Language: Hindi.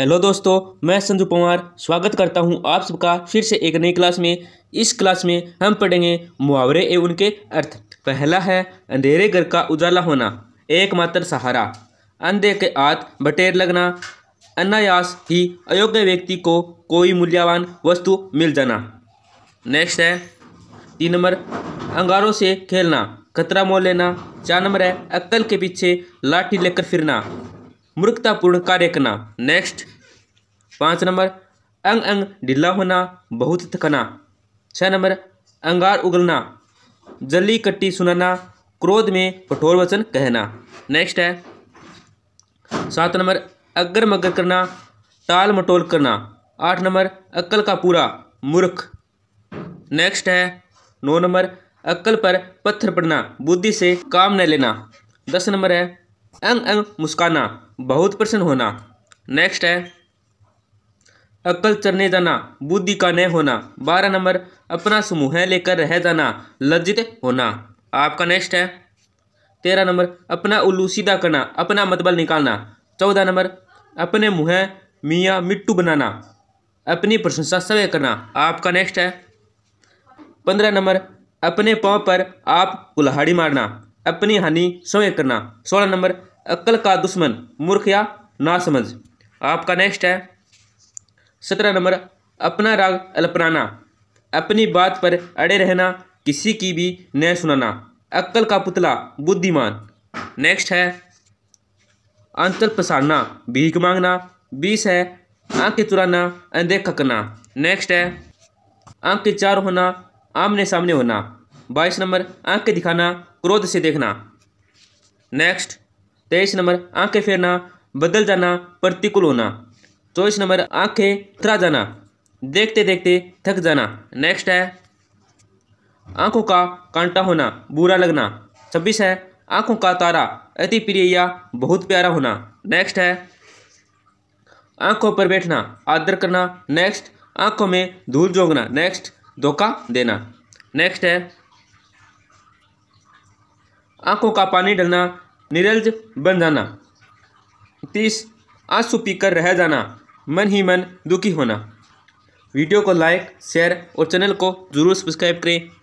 हेलो दोस्तों मैं संजू पवार स्वागत करता हूं आप सबका फिर से एक नई क्लास में इस क्लास में हम पढ़ेंगे मुहावरे एवं उनके अर्थ पहला है अंधेरे घर का उजाला होना एकमात्र सहारा अंधे के हाथ बटेर लगना अनायास ही अयोग्य व्यक्ति को कोई मूल्यवान वस्तु मिल जाना नेक्स्ट है तीन नंबर अंगारों से खेलना खतरा मोल लेना चार नंबर है अक्कल के पीछे लाठी लेकर फिरना मूर्खतापूर्ण कार्य करना नेक्स्ट पाँच नंबर अंग अंग ढीला होना बहुत थकना छः नंबर अंगार उगलना जल्दी कट्टी सुनाना क्रोध में कठोर वचन कहना नेक्स्ट है सात नंबर अगर मगर करना टाल मटोल करना आठ नंबर अक्ल का पूरा मूर्ख नेक्स्ट है नौ नंबर अक्ल पर पत्थर पड़ना बुद्धि से काम न लेना दस नंबर है अंग अंग मुस्काना बहुत प्रसन्न होना नेक्स्ट है अक्ल चरने जाना बुद्धि का न होना बारह नंबर अपना समूह लेकर रह जाना लज्जित होना आपका नेक्स्ट है तेरह नंबर अपना उल्लू सीधा करना अपना मतबल निकालना चौदह नंबर अपने मुँह मियाँ मिट्टू बनाना अपनी प्रशंसा सवे करना आपका नेक्स्ट है पंद्रह नंबर अपने पाँव पर आप कुल्हाड़ी मारना अपनी हानि स्वयं करना सोलह नंबर अक्ल का दुश्मन मूर्ख या ना समझ आपका नेक्स्ट है सत्रह नंबर अपना राग अलपनाना अपनी बात पर अड़े रहना किसी की भी न सुनाना अक्ल का पुतला बुद्धिमान नेक्स्ट है अंतर पसारना भीख मांगना बीस है आंखें चुराना अनदेखा करना नेक्स्ट है आंखें चार होना आमने सामने होना बाईस नंबर आंखें दिखाना क्रोध से देखना नेक्स्ट तेईस नंबर आंखें फेरना बदल जाना प्रतिकूल होना चौबीस नंबर आंखें थरा जाना देखते देखते थक जाना नेक्स्ट है आंखों का कांटा होना बुरा लगना छब्बीस है आंखों का तारा अति प्रिय या बहुत प्यारा होना नेक्स्ट है आंखों पर बैठना आदर करना नेक्स्ट आंखों में धूल झोंकना नेक्स्ट धोखा देना नेक्स्ट है आंखों का पानी डलना निरल्ज बन जाना तीस आंसू पीकर रह जाना मन ही मन दुखी होना वीडियो को लाइक शेयर और चैनल को ज़रूर सब्सक्राइब करें